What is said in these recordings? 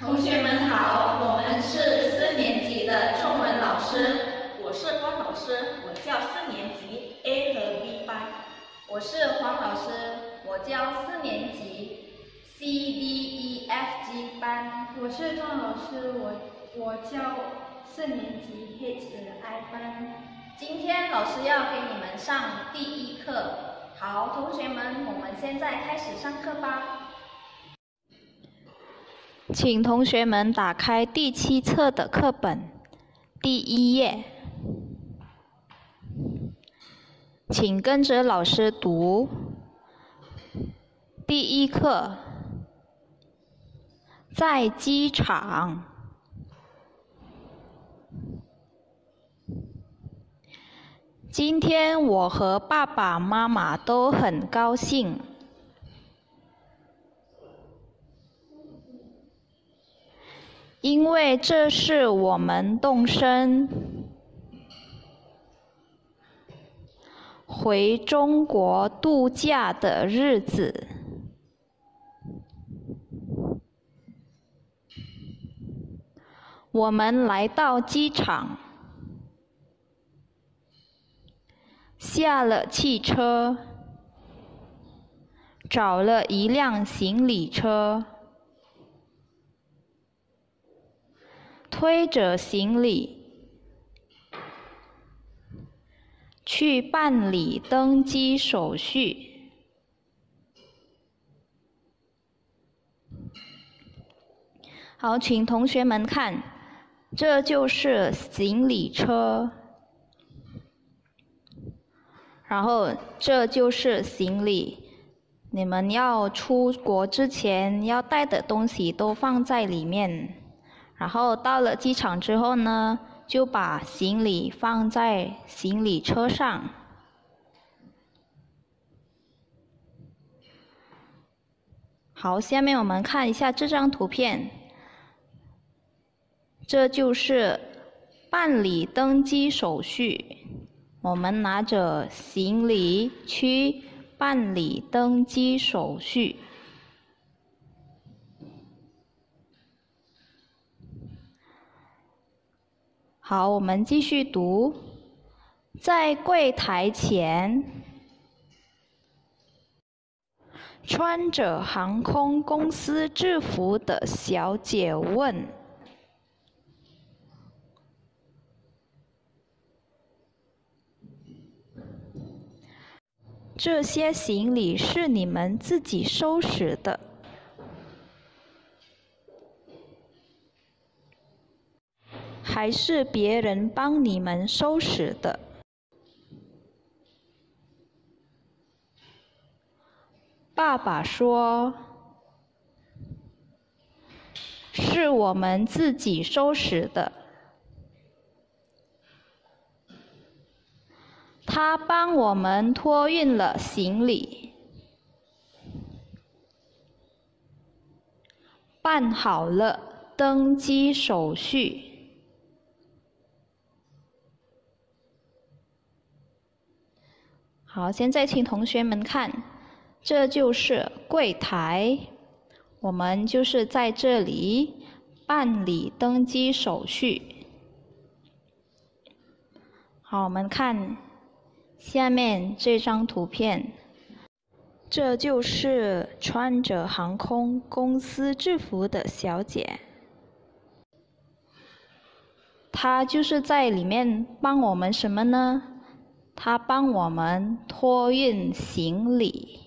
同学们好，我们是四年级的中文老师，我是关老师，我教四年级 A 和 B 班；我是黄老师，我教四年级 C D E F G 班；我是庄老师，我我教四年级 H 和 I 班。今天老师要给你们上第一课，好，同学们，我们现在开始上课吧。请同学们打开第七册的课本，第一页。请跟着老师读。第一课，在机场。今天我和爸爸妈妈都很高兴。因为这是我们动身回中国度假的日子，我们来到机场，下了汽车，找了一辆行李车。推着行李去办理登机手续。好，请同学们看，这就是行李车，然后这就是行李，你们要出国之前要带的东西都放在里面。然后到了机场之后呢，就把行李放在行李车上。好，下面我们看一下这张图片，这就是办理登机手续。我们拿着行李去办理登机手续。好，我们继续读。在柜台前，穿着航空公司制服的小姐问：“这些行李是你们自己收拾的？”还是别人帮你们收拾的。爸爸说，是我们自己收拾的。他帮我们托运了行李，办好了登机手续。好，现在请同学们看，这就是柜台，我们就是在这里办理登机手续。好，我们看下面这张图片，这就是穿着航空公司制服的小姐，她就是在里面帮我们什么呢？他帮我们托运行李。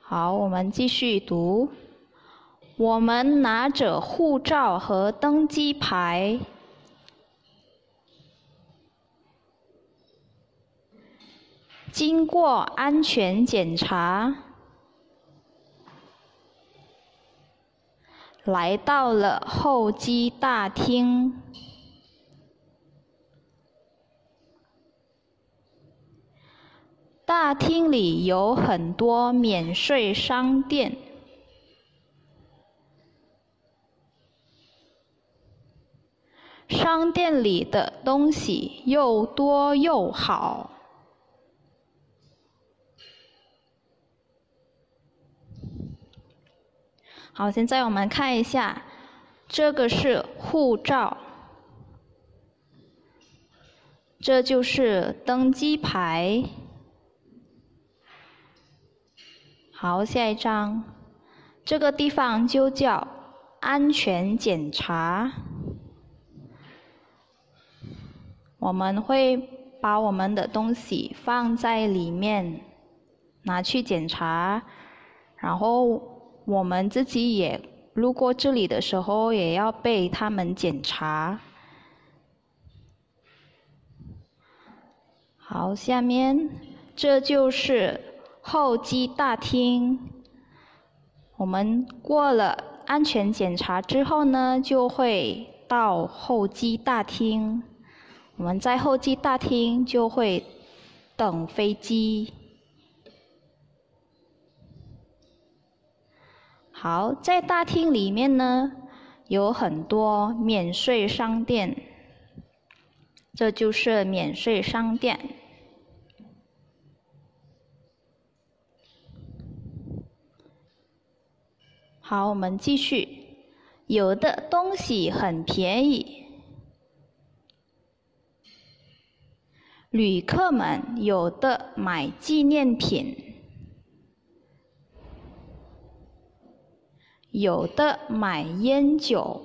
好，我们继续读。我们拿着护照和登机牌，经过安全检查。来到了候机大厅。大厅里有很多免税商店，商店里的东西又多又好。好，现在我们看一下，这个是护照，这就是登机牌。好，下一张，这个地方就叫安全检查，我们会把我们的东西放在里面，拿去检查，然后。我们自己也路过这里的时候，也要被他们检查。好，下面这就是候机大厅。我们过了安全检查之后呢，就会到候机大厅。我们在候机大厅就会等飞机。好，在大厅里面呢，有很多免税商店。这就是免税商店。好，我们继续。有的东西很便宜，旅客们有的买纪念品。有的买烟酒。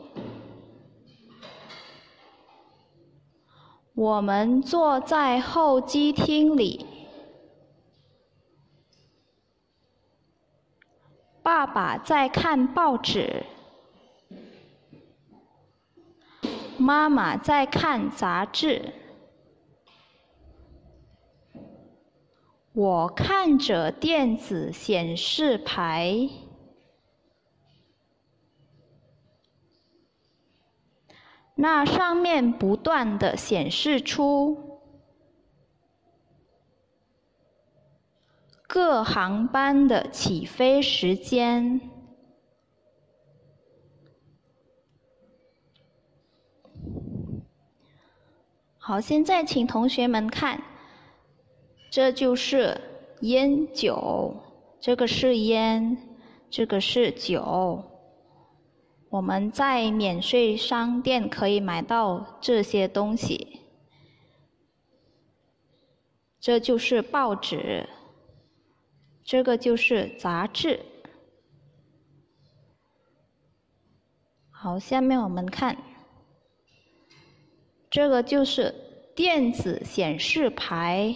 我们坐在候机厅里。爸爸在看报纸。妈妈在看杂志。我看着电子显示牌。那上面不断的显示出各航班的起飞时间。好，现在请同学们看，这就是烟酒，这个是烟，这个是酒。我们在免税商店可以买到这些东西。这就是报纸，这个就是杂志。好，下面我们看，这个就是电子显示牌。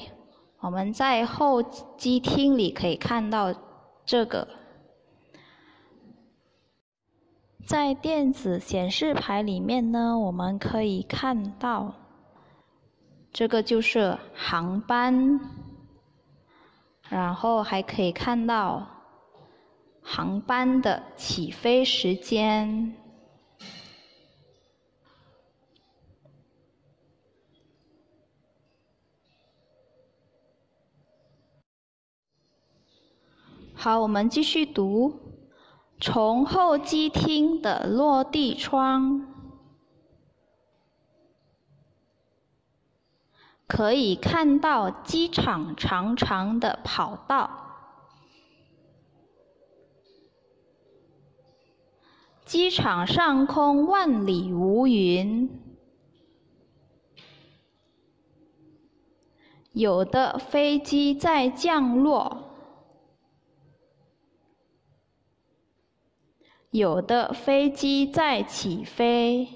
我们在候机厅里可以看到这个。在电子显示牌里面呢，我们可以看到，这个就是航班，然后还可以看到航班的起飞时间。好，我们继续读。从候机厅的落地窗可以看到机场长长的跑道。机场上空万里无云，有的飞机在降落。有的飞机在起飞，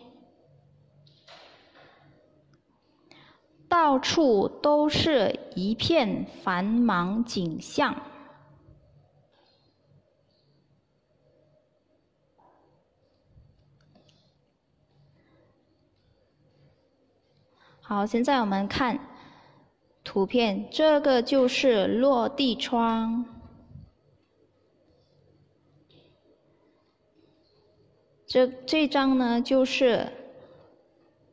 到处都是一片繁忙景象。好，现在我们看图片，这个就是落地窗。这这张呢就是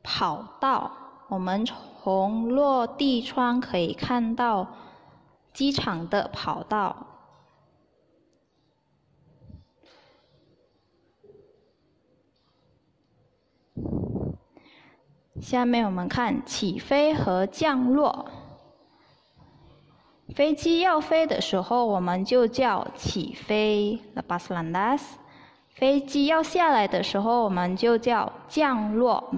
跑道，我们从落地窗可以看到机场的跑道。下面我们看起飞和降落，飞机要飞的时候，我们就叫起飞。飞机要下来的时候，我们就叫降落。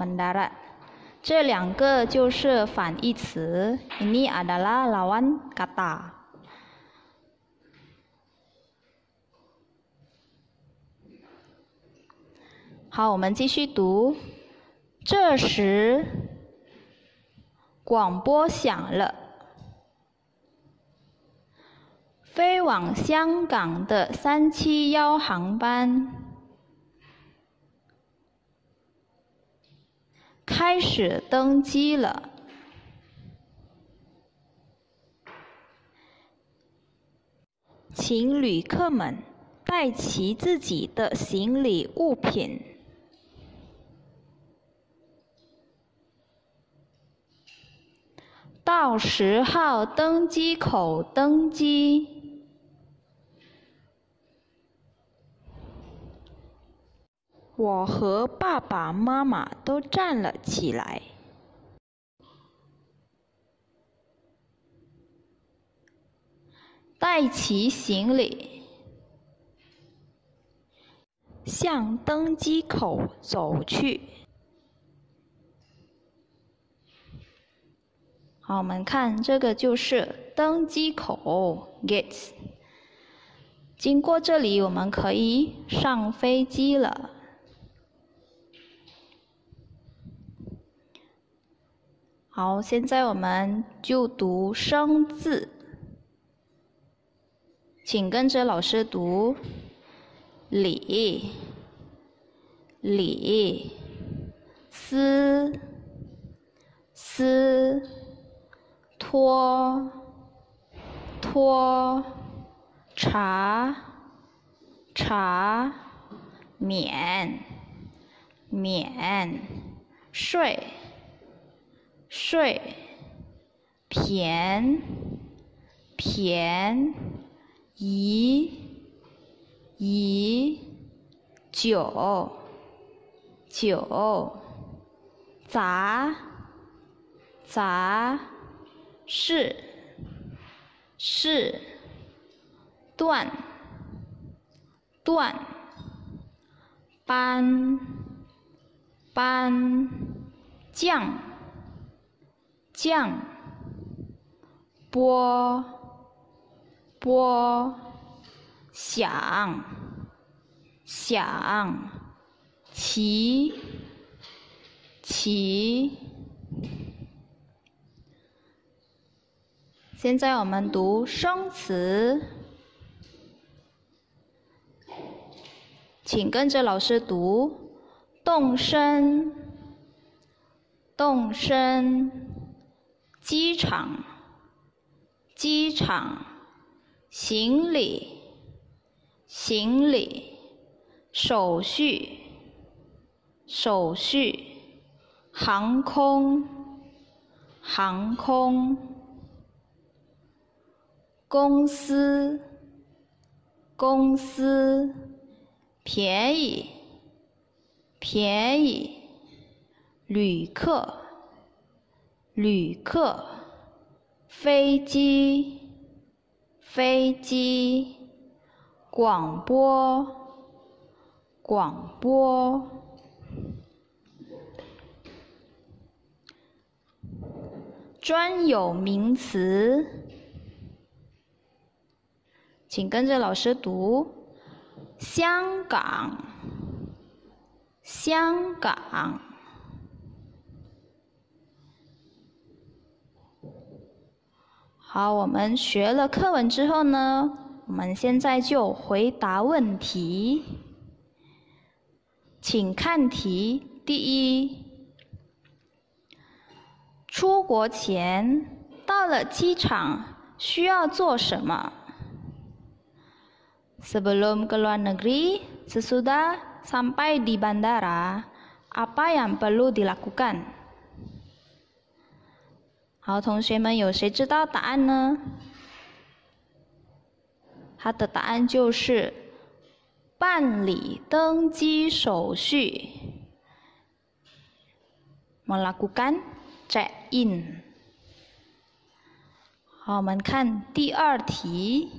这两个就是反义词，ini adalah lawan kata。好，我们继续读。这时，广播响了，飞往香港的三七幺航班。开始登机了，请旅客们带齐自己的行李物品，到十号登机口登机。我和爸爸妈妈都站了起来，带齐行李，向登机口走去。好，我们看这个就是登机口 gates，经过这里我们可以上飞机了。好，现在我们就读生字，请跟着老师读：李、李、思、思、托、托、查、查、免、免、税。睡便便宜宜酒酒杂杂事事断断班班将降，波，波，响，响，齐，齐。现在我们读生词，请跟着老师读，动身，动身。机场，机场，行李，行李，手续，手续，航空，航空，公司，公司，便宜，便宜，旅客。旅客，飞机，飞机，广播，广播，专有名词，请跟着老师读：香港，香港。好，我们学了课文之后呢，我们现在就回答问题。请看题，第一，出国前到了机场需要做什么？Sebelum keluar negeri, sesudah sampai di bandara, apa yang perlu dilakukan？好，同学们，有谁知道答案呢？它的答案就是办理登机手续。melakukan check-in。好，我们看第二题，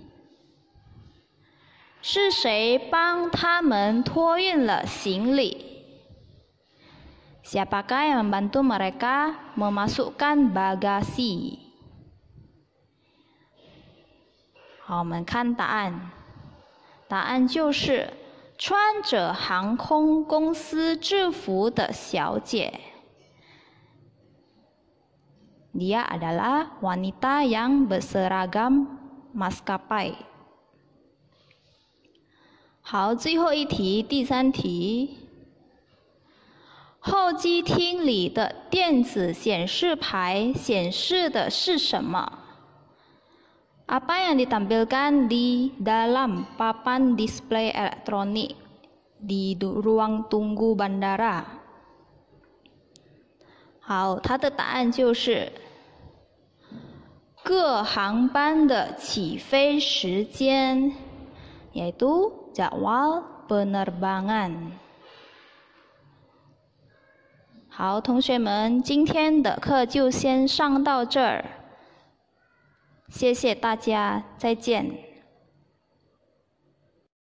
是谁帮他们托运了行李？Siapakah yang membantu mereka memasukkan bagasi? 好，我们看答案。答案就是穿着航空公司制服的小姐。Dia adalah wanita yang berseragam maskapai。好，最后一题，第三题。候机厅里的电子显示牌显示的是什么？Apa yang ditampilkan di dalam papan display elektronik di ruang tunggu bandara？好，它的答案就是各航班的起飞时间，yaitu jadwal penerbangan。好，同学们，今天的课就先上到这儿。谢谢大家，再见。